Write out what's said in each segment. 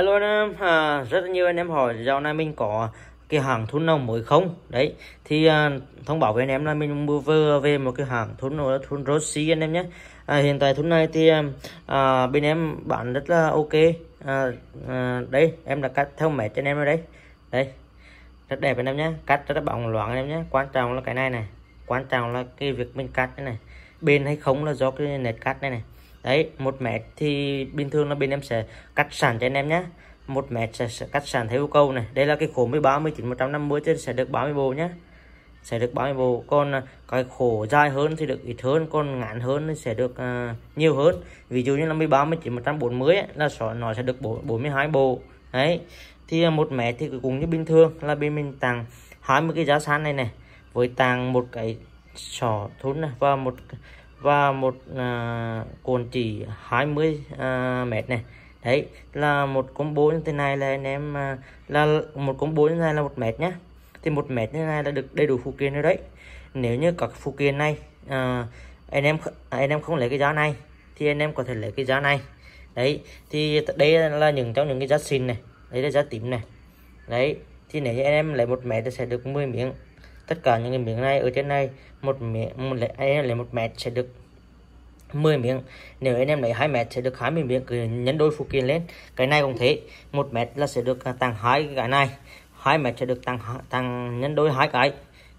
Hello anh em, à, rất nhiều anh em hỏi dạo này mình có cái hàng thun nào mới không? Đấy, thì à, thông báo với anh em là mình mua vừa về một cái hàng thun là thun Rossi anh em nhé. À, hiện tại thun này thì à, bên em bán rất là ok. À, à, đây, em đã cắt theo mét cho anh em rồi đấy. Đây, rất đẹp anh em nhé, cắt rất là bóng loáng anh em nhé. Quan trọng là cái này này, quan trọng là cái việc mình cắt này này. Bên hay không là do cái nét cắt này này đấy một mét thì bình thường là bên em sẽ cắt sẵn cho anh em nhé một mét sẽ, sẽ cắt sẵn theo yêu cầu này đây là cái khổ 13 19 150 trên sẽ được 30 bộ nhé sẽ được 30 bộ còn à, cái khổ dài hơn thì được ít hơn còn ngắn hơn thì sẽ được uh, nhiều hơn ví dụ như 53 19 140 ấy, là sọ nó sẽ được 42 bộ đấy thì à, một mét thì cũng như bình thường là bên mình tặng 20 cái giá sàn này này với tặng một cái sọ thốn và một và một à, cồn chỉ 20 à, mét này đấy là một combo như thế này là anh em à, là một combo như thế này là một mét nhá thì một mét như thế này là được đầy đủ phụ kiện rồi đấy nếu như các phụ kiện này à, anh em à, anh em không lấy cái giá này thì anh em có thể lấy cái giá này đấy thì đây là những trong những cái giá xin này đấy là giá tím này đấy thì nếu như anh em lấy một mét thì sẽ được 10 miếng tất cả những cái miếng này ở trên này một miếng một anh em lấy một mét sẽ được 10 miếng nếu anh em lấy hai mét sẽ được 20 miếng cứ nhân đôi phụ kiện lên cái này cũng thế một mét là sẽ được à, tăng hai cái này hai mét sẽ được tăng à, tăng nhân đôi hai cái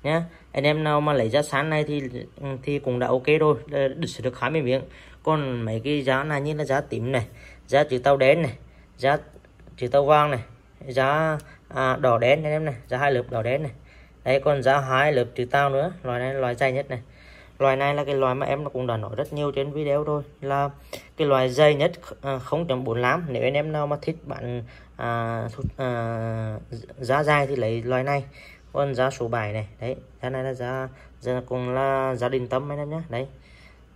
nhé anh em nào mà lấy giá sáng này thì ừ, thì cũng đã ok rồi được sẽ được 20 miếng còn mấy cái giá này như là giá tím này giá chữ tàu đen này giá chữ tàu vàng này giá à, đỏ đen anh em này giá hai lớp đỏ đen này đấy còn giá hai lớp chữ tao nữa loài này loài dày nhất này loài này là cái loài mà em cũng đã nói rất nhiều trên video rồi là cái loài dày nhất à, không 0.45 nếu anh em nào mà thích bạn à, thu, à, giá dài thì lấy loài này còn giá số 7 này đấy giá này là giá, giá cùng là giá đình tâm anh em nhé đấy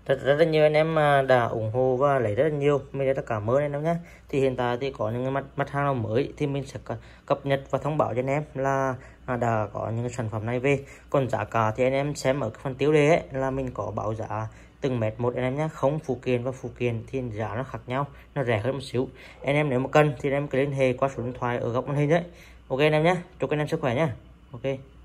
thật rất là nhiều anh em à, đã ủng hộ và lấy rất là nhiều mình rất là cảm ơn anh em nhé thì hiện tại thì có những mặt mặt hàng nào mới thì mình sẽ cập nhật và thông báo cho anh em là à, đã có những sản phẩm này về còn giá cả thì anh em xem ở phần tiêu đề ấy, là mình có báo giá từng mét một anh em nhé không phụ kiện và phụ kiện thì giá nó khác nhau nó rẻ hơn một xíu anh em nếu mà cần thì anh em cứ liên hệ qua số điện thoại ở góc màn hình đấy ok anh em nhé chúc anh em sức khỏe nhé ok